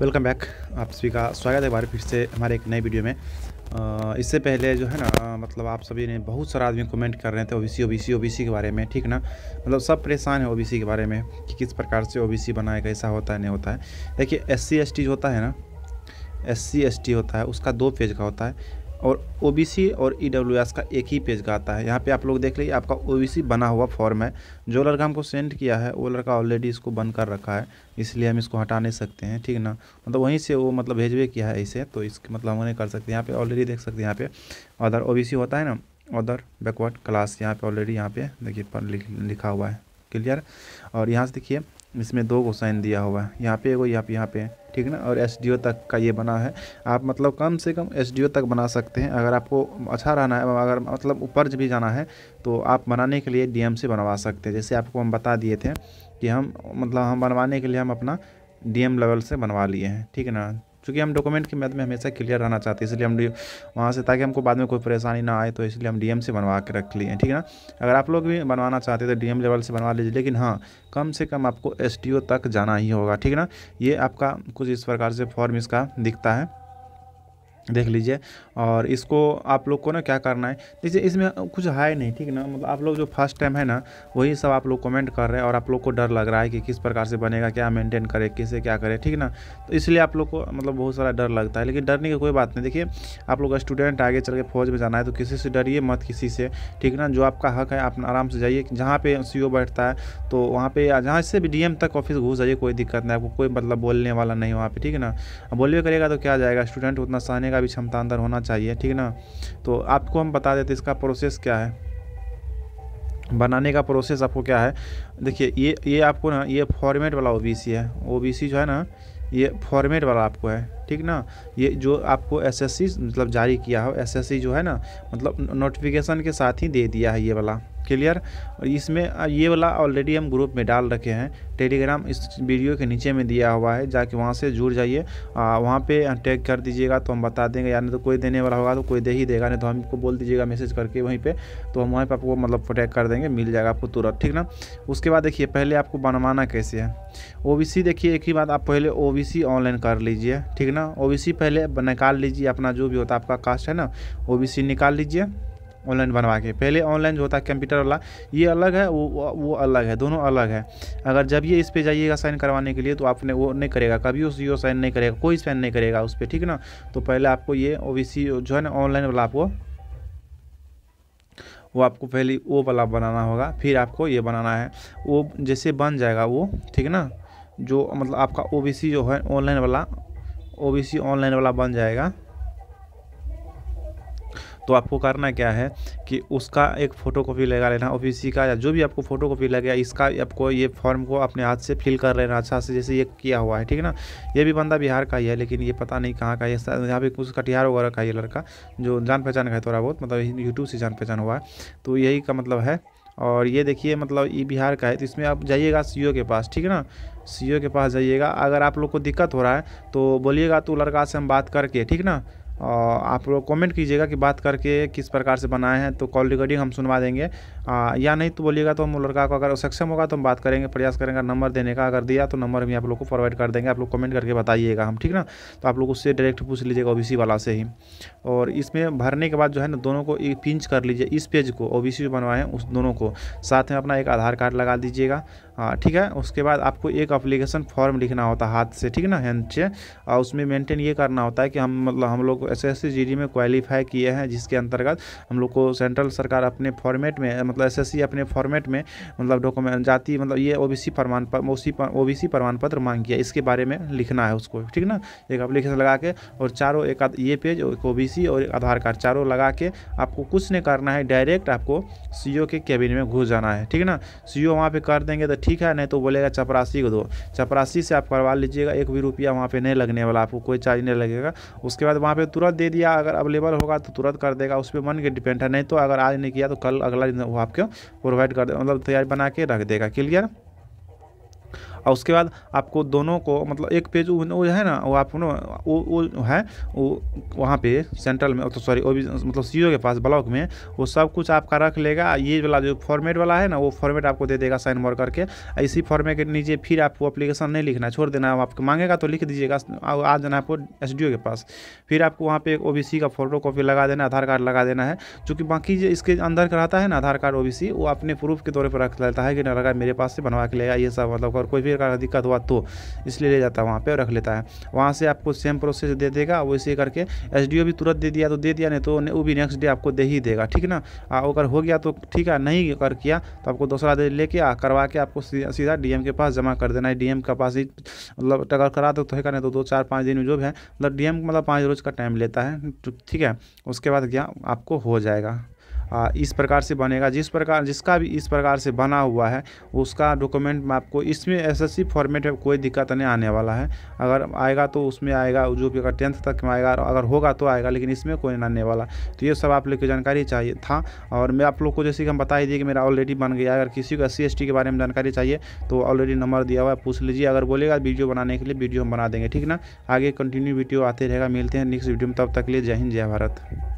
welcome back आप सभी का स्वागत है बार फिर से हमारे एक नए वीडियो में इससे पहले जो है ना मतलब आप सभी ने बहुत सारा आदमी कमेंट कर रहे थे ओबीसी ओबीसी ओबीसी के बारे में ठीक ना मतलब सब परेशान है ओबीसी के बारे में कि किस प्रकार से ओबीसी बनाएगा कैसा होता है नहीं होता है देखिए एस सी जो होता है ना एस सी होता है उसका दो फेज का होता है और ओ और ई e का एक ही पेज का आता है यहाँ पे आप लोग देख लीजिए आपका ओ बना हुआ फॉर्म है जो लड़का हमको सेंड किया है वो लड़का ऑलरेडी इसको बंद कर रखा है इसलिए हम इसको हटा नहीं सकते हैं ठीक ना मतलब वहीं से वो मतलब भेजवे किया है इसे तो इसके मतलब हम नहीं कर सकते यहाँ पर ऑलरेडी देख सकते हैं यहाँ पे अदर ओ होता है ना अदर बैकवर्ड क्लास यहाँ पर ऑलरेडी यहाँ पे देखिए लिखा हुआ है क्लियर और यहाँ से देखिए इसमें दो गो साइन दिया हुआ है यहाँ पे एगो यहाँ पे यहाँ पे ठीक ना और एस तक का ये बना है आप मतलब कम से कम एस तक बना सकते हैं अगर आपको अच्छा रहना है अगर मतलब ऊपर भी जाना है तो आप बनाने के लिए डी से बनवा सकते हैं जैसे आपको हम बता दिए थे कि हम मतलब हम बनवाने के लिए हम अपना डी लेवल से बनवा लिए हैं ठीक है ना क्योंकि हम डॉक्यूमेंट की मदद में हमेशा क्लियर रहना चाहते हैं इसलिए हम वहाँ से ताकि हमको बाद में कोई परेशानी ना आए तो इसलिए हम डी से बनवा के रख लिए ठीक है ना अगर आप लोग भी बनवाना चाहते हैं तो डी लेवल से बनवा लीजिए लेकिन हाँ कम से कम आपको एस तक जाना ही होगा ठीक है ना ये आपका कुछ इस प्रकार से फॉर्म इसका दिखता है देख लीजिए और इसको आप लोग को ना क्या करना है देखिए इसमें कुछ है नहीं ठीक ना मतलब आप लोग जो फर्स्ट टाइम है ना वही सब आप लोग कमेंट कर रहे हैं और आप लोग को डर लग रहा है कि किस प्रकार से बनेगा क्या मेंटेन करें किसे क्या करें ठीक ना तो इसलिए आप लोग को मतलब बहुत सारा डर लगता है लेकिन डरने की कोई बात नहीं देखिए आप लोग स्टूडेंट आगे चल के फौज में जाना है तो किसी से डरिए मत किसी से ठीक ना जो आपका हक है आप आराम से जाइए जहाँ पर सी बैठता है तो वहाँ पर जहाँ से भी डी तक ऑफिस घुस जाइए कोई दिक्कत नहीं आपको कोई मतलब बोलने वाला नहीं वहाँ पर ठीक ना बोलिए करेगा तो क्या जाएगा स्टूडेंट उतना सहनेगा का भी क्षमता अंदर होना चाहिए ठीक है ना तो आपको हम बता देते इसका प्रोसेस क्या है बनाने का प्रोसेस आपको क्या है देखिए ये ये आपको ना ये फॉर्मेट वाला ओबीसी है ओबीसी जो है ना ये फॉर्मेट वाला आपको है ठीक ना ये जो आपको एसएससी मतलब जारी किया हो एसएससी जो है ना मतलब नोटिफिकेशन के साथ ही दे दिया है ये वाला क्लियर इसमें ये वाला ऑलरेडी हम ग्रुप में डाल रखे हैं टेलीग्राम इस वीडियो के नीचे में दिया हुआ है जाके वहाँ से जुड़ जाइए वहाँ पे टैग कर दीजिएगा तो हम बता देंगे या नहीं तो कोई देने वाला होगा तो कोई दे ही देगा नहीं तो हमको बोल दीजिएगा मैसेज करके वहीं पे तो हम वहीं पे आपको मतलब टैग कर देंगे मिल जाएगा आपको तुरंत ठीक ना उसके बाद देखिए पहले आपको बनवाना कैसे है ओ देखिए एक ही बात आप पहले ओ ऑनलाइन कर लीजिए ठीक ना ना ओ पहले निकाल लीजिए अपना जो भी होता है आपका कास्ट है ना ओ निकाल लीजिए ऑनलाइन बनवा के पहले ऑनलाइन जो होता है कंप्यूटर वाला ये अलग है वो वो अलग है दोनों अलग है अगर जब ये इस पर जाइएगा साइन करवाने के लिए तो आपने वो नहीं करेगा कभी उस यो साइन नहीं करेगा कोई साइन नहीं करेगा उस पर ठीक ना तो पहले आपको ये ओ जो है ना ऑनलाइन वाला आपको वो आपको पहले वो वाला बनाना होगा फिर आपको ये बनाना है वो जैसे बन जाएगा वो ठीक ना जो मतलब आपका ओ जो है ऑनलाइन वाला ओबीसी ऑनलाइन वाला बन जाएगा तो आपको करना क्या है कि उसका एक फ़ोटो कॉपी लगा लेना ओबीसी का या जो भी आपको फ़ोटो कॉपी लगेगा इसका आपको ये फॉर्म को अपने हाथ से फिल कर लेना अच्छा से जैसे ये किया हुआ है ठीक है ना ये भी बंदा बिहार का ही है लेकिन ये पता नहीं कहाँ का है यहाँ पे कुछ कटिहार वगैरह का ये लड़का जो जान पहचान का है थोड़ा बहुत मतलब यूट्यूब से जान पहचान हुआ है तो यही का मतलब है और ये देखिए मतलब ई बिहार का है तो इसमें आप जाइएगा सी के पास ठीक है ना सी के पास जाइएगा अगर आप लोग को दिक्कत हो रहा है तो बोलिएगा तो लड़का से हम बात करके ठीक ना आप लोग कमेंट कीजिएगा कि बात करके किस प्रकार से बनाए हैं तो कॉल रिकॉर्डिंग हम सुनवा देंगे आ, या नहीं तो बोलिएगा तो हम लड़का को अगर सक्षम होगा तो हम बात करेंगे प्रयास करेंगे नंबर देने का अगर दिया तो नंबर भी आप लोग को प्रोवाइड कर देंगे आप लोग कमेंट करके बताइएगा हम ठीक ना तो आप लोग उससे डायरेक्ट पूछ लीजिएगा ओ वाला से ही और इसमें भरने के बाद जो है ना दोनों को पिंच कर लीजिए इस पेज को ओ बी बनवाएं उस दोनों को साथ में अपना एक आधार कार्ड लगा दीजिएगा हाँ ठीक है उसके बाद आपको एक अप्लीकेशन फॉर्म लिखना होता है हाथ से ठीक ना हैंड से और उसमें मेंटेन ये करना होता है कि हम मतलब हम लोग एस एस सी में क्वालिफाई किए हैं जिसके अंतर्गत हम लोग को सेंट्रल सरकार अपने फॉर्मेट में मतलब एस अपने फॉर्मेट में मतलब डॉक्यूमेंट जाति मतलब ये ओ प्रमाण पत्र ओ बी प्रमाण पत्र मांग किया इसके बारे में लिखना है उसको ठीक ना एक अप्लीकेशन लगा के और चारों एक ये पेज एक ओ और एक आधार कार्ड चारों लगा के आपको कुछ नहीं करना है डायरेक्ट आपको सी e के कैबिन में घुस जाना है ठीक ना सी ओ e वहाँ पर कर देंगे तो ठीक है नहीं तो बोलेगा चपरासी को दो चपरासी से आप करवा लीजिएगा एक भी रुपया वहाँ पर नहीं लगने वाला आपको कोई चार्ज नहीं लगेगा उसके बाद वहाँ पर तुरंत दे दिया अगर अवेलेबल होगा तो तुरंत कर देगा उस पर मन के डिपेंड है नहीं तो अगर आज नहीं किया तो कल अगला दिन वो आपको प्रोवाइड कर दे मतलब तैयारी बना के रख देगा क्लियर और उसके बाद आपको दोनों को मतलब एक पेज वो है ना वो आप ना वो वो है वो वहाँ पे सेंट्रल में तो सॉरी ओ बी मतलब सी के पास ब्लॉक में वो सब कुछ आपका रख लेगा ये वाला जो फॉर्मेट वाला है ना वो फॉर्मेट आपको दे देगा साइन मोर करके इसी फॉर्मेट के नीचे फिर आपको अप्लीकेशन नहीं लिखना छोड़ देना आपको मांगेगा तो लिख दीजिएगा आ जाना आपको एस के पास फिर आपको वहाँ एक ओ का फोटो कॉपी लगा देना आधार कार्ड लगा देना है चूँकि बाकी जो इसके अंदर रहता है ना आधार कार्ड ओ वो अपने प्रूफ के तौर पर रख लेता है कि ना लगा मेरे पास से बनवा के लेगा ये सब मतलब और कोई भी का दिक्कत हुआ तो इसलिए ले जाता है वहाँ पर रख लेता है वहाँ से आपको सेम प्रोसेस दे देगा वैसे करके एस भी तुरंत दे दिया तो दे दिया नहीं तो वो भी नेक्स्ट डे आपको दे ही देगा ठीक ना अगर हो गया तो ठीक है नहीं कर किया तो आपको दूसरा दे लेके करवा के आपको सीधा डीएम के पास जमा कर देना है डीएम के पास ही मतलब टकर करा दो तो है करना तो दो चार पाँच दिन में जो है मतलब डीएम मतलब पाँच रोज़ का टाइम लेता है ठीक है उसके बाद क्या आपको हो जाएगा इस प्रकार से बनेगा जिस प्रकार जिसका भी इस प्रकार से बना हुआ है उसका डॉक्यूमेंट में आपको इसमें एसएससी फॉर्मेट में कोई दिक्कत नहीं आने वाला है अगर आएगा तो उसमें आएगा जो भी अगर टेंथ तक में आएगा अगर होगा तो आएगा लेकिन इसमें कोई नहीं आने वाला तो ये सब आप लोग की जानकारी चाहिए था और मैं आप लोग को जैसे कि हम बता ही दिए कि मेरा ऑलरेडी बन गया अगर किसी को एस सी के बारे में जानकारी चाहिए तो ऑलरेडी नंबर दिया हुआ है पूछ लीजिए अगर बोलेगा वीडियो बनाने के लिए वीडियो हम बना देंगे ठीक ना आगे कंटिन्यू वीडियो आते रहेगा मिलते हैं नेक्स्ट वीडियो में तब तक लिए जय हिंद जय भारत